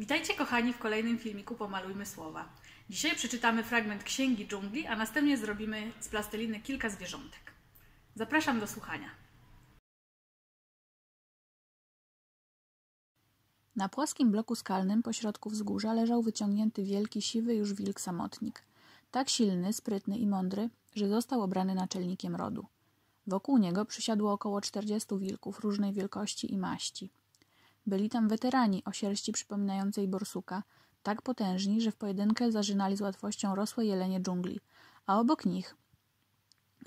Witajcie kochani w kolejnym filmiku Pomalujmy Słowa. Dzisiaj przeczytamy fragment Księgi Dżungli, a następnie zrobimy z plasteliny kilka zwierzątek. Zapraszam do słuchania. Na płaskim bloku skalnym pośrodku wzgórza leżał wyciągnięty wielki, siwy już wilk samotnik. Tak silny, sprytny i mądry, że został obrany naczelnikiem rodu. Wokół niego przysiadło około 40 wilków różnej wielkości i maści – byli tam weterani o sierści przypominającej borsuka, tak potężni, że w pojedynkę zażynali z łatwością rosłe jelenie dżungli, a obok nich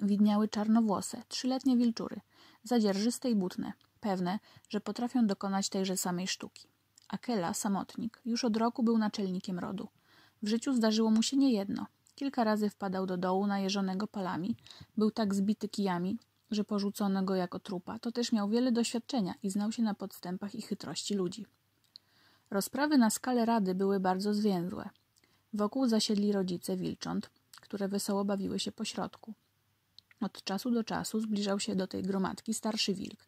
widniały czarnowłose, trzyletnie wilczury, zadzierżyste i butne, pewne, że potrafią dokonać tejże samej sztuki. Akela, samotnik, już od roku był naczelnikiem rodu. W życiu zdarzyło mu się niejedno. Kilka razy wpadał do dołu najeżonego palami, był tak zbity kijami, że porzucono go jako trupa, to też miał wiele doświadczenia i znał się na podstępach i chytrości ludzi. Rozprawy na skalę rady były bardzo zwięzłe. Wokół zasiedli rodzice wilcząt, które wesoło bawiły się po środku. Od czasu do czasu zbliżał się do tej gromadki starszy wilk.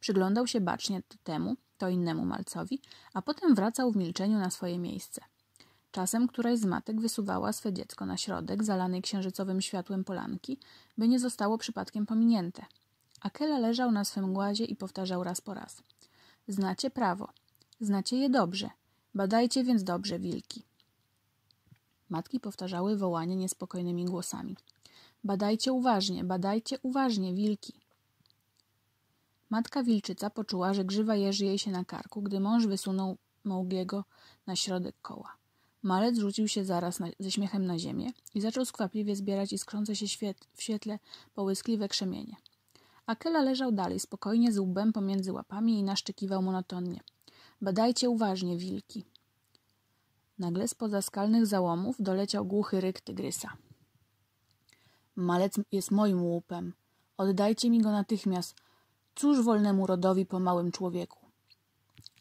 Przyglądał się bacznie temu, to innemu malcowi, a potem wracał w milczeniu na swoje miejsce. Czasem któraś z matek wysuwała swe dziecko na środek zalanej księżycowym światłem polanki, by nie zostało przypadkiem pominięte. Akela leżał na swym głazie i powtarzał raz po raz. Znacie prawo. Znacie je dobrze. Badajcie więc dobrze wilki. Matki powtarzały wołanie niespokojnymi głosami. Badajcie uważnie, badajcie uważnie wilki. Matka wilczyca poczuła, że grzywa jeży jej się na karku, gdy mąż wysunął Małgiego na środek koła. Malec rzucił się zaraz na, ze śmiechem na ziemię i zaczął skwapliwie zbierać iskrzące się świet, w świetle połyskliwe krzemienie. Akela leżał dalej spokojnie z łbem pomiędzy łapami i naszczykiwał monotonnie. Badajcie uważnie, wilki. Nagle spoza skalnych załomów doleciał głuchy ryk tygrysa. Malec jest moim łupem. Oddajcie mi go natychmiast. Cóż wolnemu rodowi po małym człowieku?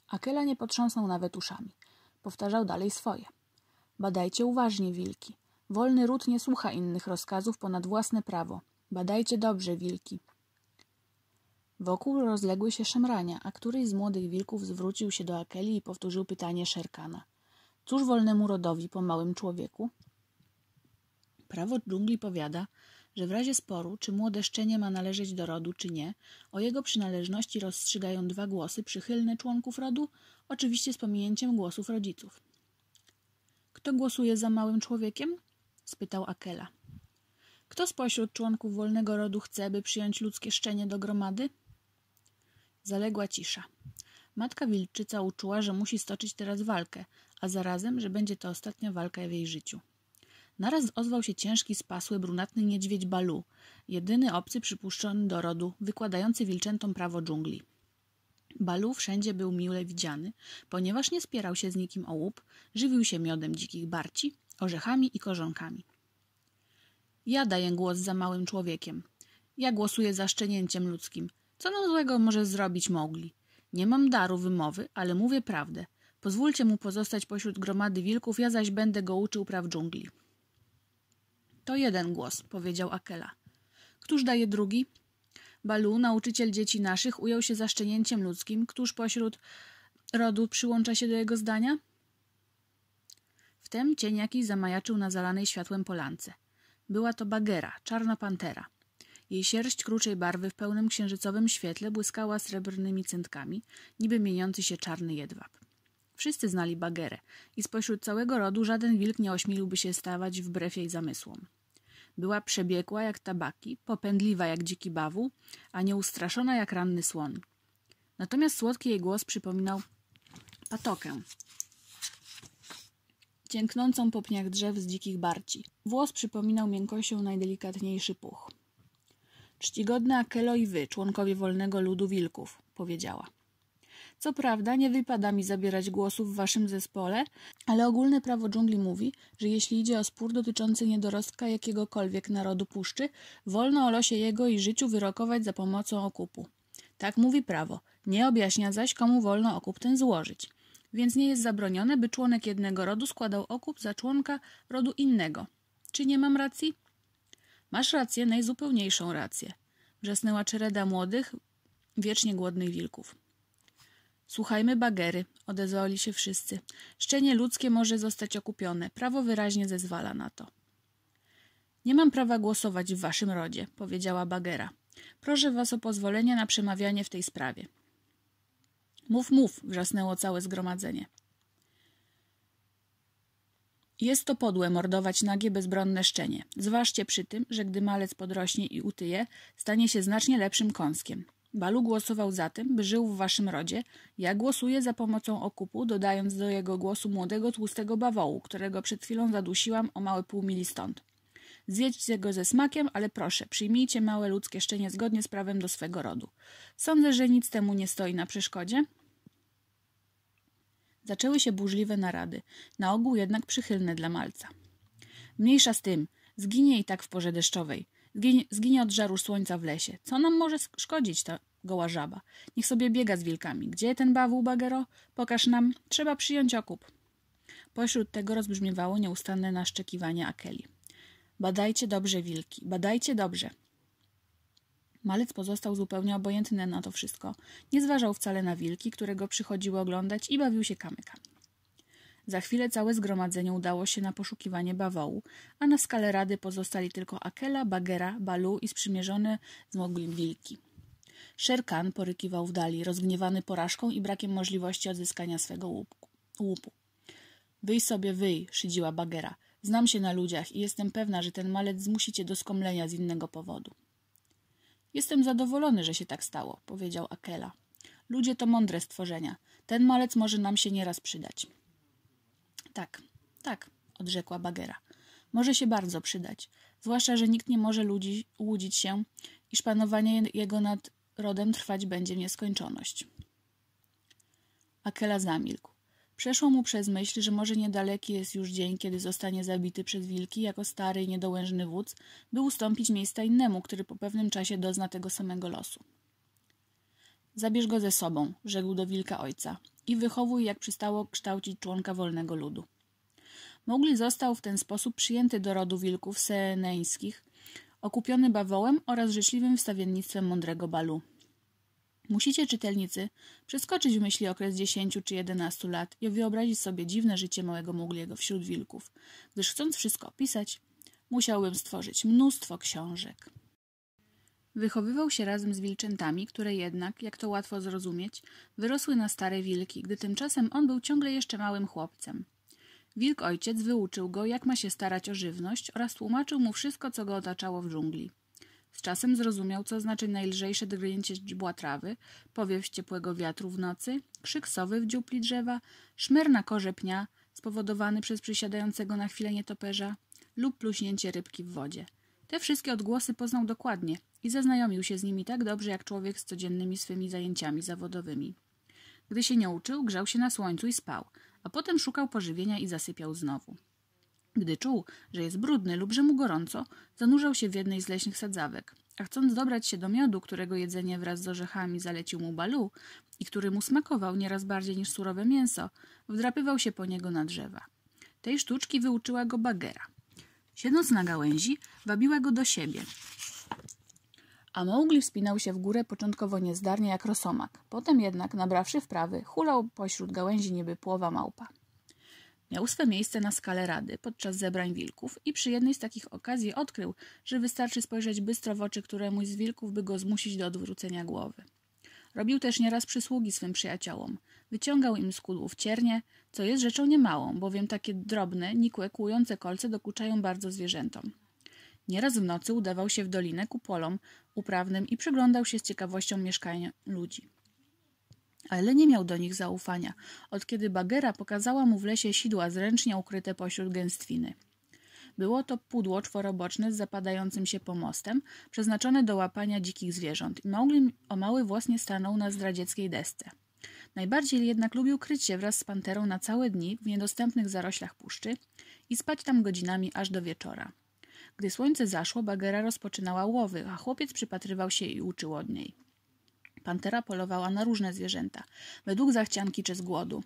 Akela nie potrząsnął nawet uszami. Powtarzał dalej swoje. Badajcie uważnie, wilki. Wolny ród nie słucha innych rozkazów ponad własne prawo. Badajcie dobrze, wilki. Wokół rozległy się szemrania, a któryś z młodych wilków zwrócił się do Akeli i powtórzył pytanie Szerkana. Cóż wolnemu rodowi po małym człowieku? Prawo dżungli powiada, że w razie sporu, czy młode szczenie ma należeć do rodu, czy nie, o jego przynależności rozstrzygają dwa głosy przychylne członków rodu, oczywiście z pominięciem głosów rodziców. Kto głosuje za małym człowiekiem? spytał Akela. Kto spośród członków wolnego rodu chce, by przyjąć ludzkie szczenie do gromady? Zaległa cisza. Matka wilczyca uczuła, że musi stoczyć teraz walkę, a zarazem, że będzie to ostatnia walka w jej życiu. Naraz ozwał się ciężki, spasły, brunatny niedźwiedź Balu, jedyny obcy przypuszczony do rodu, wykładający wilczętom prawo dżungli. Balu wszędzie był mile widziany, ponieważ nie spierał się z nikim o łup, żywił się miodem dzikich barci, orzechami i korzonkami. Ja daję głos za małym człowiekiem. Ja głosuję za szczenięciem ludzkim. Co nam złego może zrobić mogli? Nie mam daru wymowy, ale mówię prawdę. Pozwólcie mu pozostać pośród gromady wilków, ja zaś będę go uczył praw dżungli. To jeden głos, powiedział Akela. Któż daje drugi? Balu, nauczyciel dzieci naszych, ujął się za szczenięciem ludzkim. Któż pośród rodu przyłącza się do jego zdania? Wtem cień jakiś zamajaczył na zalanej światłem polance. Była to bagera, czarna pantera. Jej sierść kruczej barwy w pełnym księżycowym świetle błyskała srebrnymi cętkami, niby mieniący się czarny jedwab. Wszyscy znali bagerę i spośród całego rodu żaden wilk nie ośmieliłby się stawać wbrew jej zamysłom. Była przebiegła jak tabaki, popędliwa jak dziki bawu, a nieustraszona jak ranny słon. Natomiast słodki jej głos przypominał patokę, cięknącą po pniach drzew z dzikich barci. Włos przypominał miękkością najdelikatniejszy puch. Czcigodny Akelo i wy, członkowie wolnego ludu wilków, powiedziała. Co prawda, nie wypada mi zabierać głosu w waszym zespole, ale ogólne prawo dżungli mówi, że jeśli idzie o spór dotyczący niedorostka jakiegokolwiek narodu puszczy, wolno o losie jego i życiu wyrokować za pomocą okupu. Tak mówi prawo, nie objaśnia zaś, komu wolno okup ten złożyć. Więc nie jest zabronione, by członek jednego rodu składał okup za członka rodu innego. Czy nie mam racji? Masz rację, najzupełniejszą rację. Wrzasnęła czereda młodych, wiecznie głodnych wilków. Słuchajmy bagery, odezwali się wszyscy. Szczenie ludzkie może zostać okupione. Prawo wyraźnie zezwala na to. Nie mam prawa głosować w waszym rodzie, powiedziała bagera. Proszę was o pozwolenie na przemawianie w tej sprawie. Mów, mów, wrzasnęło całe zgromadzenie. Jest to podłe mordować nagie, bezbronne szczenie. Zważcie przy tym, że gdy malec podrośnie i utyje, stanie się znacznie lepszym kąskiem. Balu głosował za tym, by żył w waszym rodzie. Ja głosuję za pomocą okupu, dodając do jego głosu młodego, tłustego bawołu, którego przed chwilą zadusiłam o małe pół mili stąd. Zjedźcie go ze smakiem, ale proszę, przyjmijcie małe ludzkie szczenie zgodnie z prawem do swego rodu. Sądzę, że nic temu nie stoi na przeszkodzie. Zaczęły się burzliwe narady, na ogół jednak przychylne dla malca. Mniejsza z tym, zginie i tak w porze deszczowej. Zginie od żaru słońca w lesie. Co nam może szkodzić ta goła żaba? Niech sobie biega z wilkami. Gdzie ten bawuł, bagero? Pokaż nam. Trzeba przyjąć okup. Pośród tego rozbrzmiewało nieustanne naszczekiwanie Akeli. Badajcie dobrze, wilki, badajcie dobrze. Malec pozostał zupełnie obojętny na to wszystko. Nie zważał wcale na wilki, które go przychodziły oglądać i bawił się kamykami. Za chwilę całe zgromadzenie udało się na poszukiwanie bawołu, a na skalę rady pozostali tylko Akela, Bagera, Balu i sprzymierzony z Mogli wilki. Sherkan porykiwał w dali, rozgniewany porażką i brakiem możliwości odzyskania swego łupku, łupu. Wyj sobie, wyj, szydziła Bagera. Znam się na ludziach i jestem pewna, że ten malec zmusi cię do skomlenia z innego powodu. Jestem zadowolony, że się tak stało, powiedział Akela. Ludzie to mądre stworzenia. Ten malec może nam się nieraz przydać. Tak, tak, odrzekła Bagera. Może się bardzo przydać. Zwłaszcza, że nikt nie może ludzi, łudzić się, iż panowanie jego nad rodem trwać będzie w nieskończoność. Akela zamilkł. Przeszło mu przez myśl, że może niedaleki jest już dzień, kiedy zostanie zabity przez wilki jako stary i niedołężny wódz, by ustąpić miejsca innemu, który po pewnym czasie dozna tego samego losu. Zabierz go ze sobą, rzekł do wilka ojca i wychowuj jak przystało kształcić członka wolnego ludu. Mogli został w ten sposób przyjęty do rodu wilków seneńskich, okupiony bawołem oraz życzliwym wstawiennictwem mądrego balu. Musicie, czytelnicy, przeskoczyć w myśli okres 10 czy 11 lat i wyobrazić sobie dziwne życie małego Mugliego wśród wilków, gdyż chcąc wszystko opisać, musiałbym stworzyć mnóstwo książek. Wychowywał się razem z wilczętami, które jednak, jak to łatwo zrozumieć, wyrosły na stare wilki, gdy tymczasem on był ciągle jeszcze małym chłopcem. Wilk ojciec wyuczył go, jak ma się starać o żywność oraz tłumaczył mu wszystko, co go otaczało w dżungli. Z czasem zrozumiał, co znaczy najlżejsze drgnięcie źdźbła trawy, powiew ciepłego wiatru w nocy, krzyk sowy w dziupli drzewa, szmer na korze pnia, spowodowany przez przysiadającego na chwilę nietoperza lub pluśnięcie rybki w wodzie – te wszystkie odgłosy poznał dokładnie i zaznajomił się z nimi tak dobrze jak człowiek z codziennymi swymi zajęciami zawodowymi. Gdy się nie uczył, grzał się na słońcu i spał, a potem szukał pożywienia i zasypiał znowu. Gdy czuł, że jest brudny lub że mu gorąco, zanurzał się w jednej z leśnych sadzawek, a chcąc dobrać się do miodu, którego jedzenie wraz z orzechami zalecił mu Balu i który mu smakował nieraz bardziej niż surowe mięso, wdrapywał się po niego na drzewa. Tej sztuczki wyuczyła go Bagera. Siedząc na gałęzi, wabiła go do siebie. A Mowgli wspinał się w górę początkowo niezdarnie jak rosomak. Potem jednak, nabrawszy wprawy, hulał pośród gałęzi niby płowa małpa. Miał swe miejsce na skale rady podczas zebrań wilków i przy jednej z takich okazji odkrył, że wystarczy spojrzeć bystro w oczy któremuś z wilków, by go zmusić do odwrócenia głowy. Robił też nieraz przysługi swym przyjaciołom. Wyciągał im z kudłów ciernie, co jest rzeczą niemałą, bowiem takie drobne, nikłe, kłujące kolce dokuczają bardzo zwierzętom. Nieraz w nocy udawał się w dolinę ku polom uprawnym i przyglądał się z ciekawością mieszkań ludzi. Ale nie miał do nich zaufania, od kiedy Bagera pokazała mu w lesie sidła zręcznie ukryte pośród gęstwiny. Było to pudło czworoboczne z zapadającym się pomostem, przeznaczone do łapania dzikich zwierząt i mogli o mały właśnie stanął na zdradzieckiej desce. Najbardziej jednak lubił kryć się wraz z panterą na całe dni w niedostępnych zaroślach puszczy i spać tam godzinami aż do wieczora. Gdy słońce zaszło, Bagera rozpoczynała łowy, a chłopiec przypatrywał się i uczył od niej. Pantera polowała na różne zwierzęta, według zachcianki czy z głodu.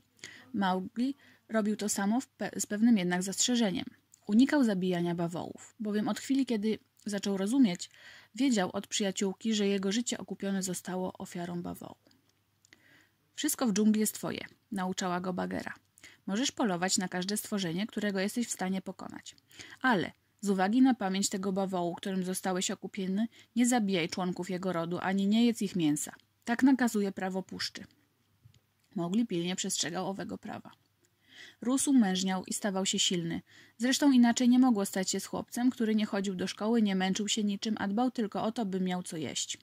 Maugli robił to samo pe z pewnym jednak zastrzeżeniem. Unikał zabijania bawołów, bowiem od chwili, kiedy zaczął rozumieć, wiedział od przyjaciółki, że jego życie okupione zostało ofiarą bawołu. Wszystko w dżungli jest twoje, nauczała go Bagera. Możesz polować na każde stworzenie, którego jesteś w stanie pokonać. Ale z uwagi na pamięć tego bawołu, którym zostałeś okupiony, nie zabijaj członków jego rodu, ani nie jedz ich mięsa. Tak nakazuje prawo puszczy. Mogli pilnie przestrzegał owego prawa. Rósł mężniał i stawał się silny. Zresztą inaczej nie mogło stać się z chłopcem, który nie chodził do szkoły, nie męczył się niczym, a dbał tylko o to, by miał co jeść.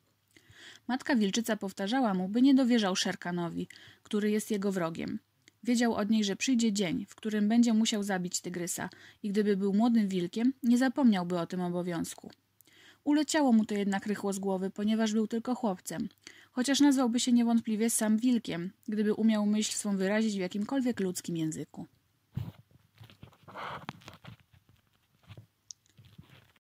Matka wilczyca powtarzała mu, by nie dowierzał Szerkanowi, który jest jego wrogiem. Wiedział od niej, że przyjdzie dzień, w którym będzie musiał zabić tygrysa i gdyby był młodym wilkiem, nie zapomniałby o tym obowiązku. Uleciało mu to jednak rychło z głowy, ponieważ był tylko chłopcem. Chociaż nazwałby się niewątpliwie sam wilkiem, gdyby umiał myśl swą wyrazić w jakimkolwiek ludzkim języku.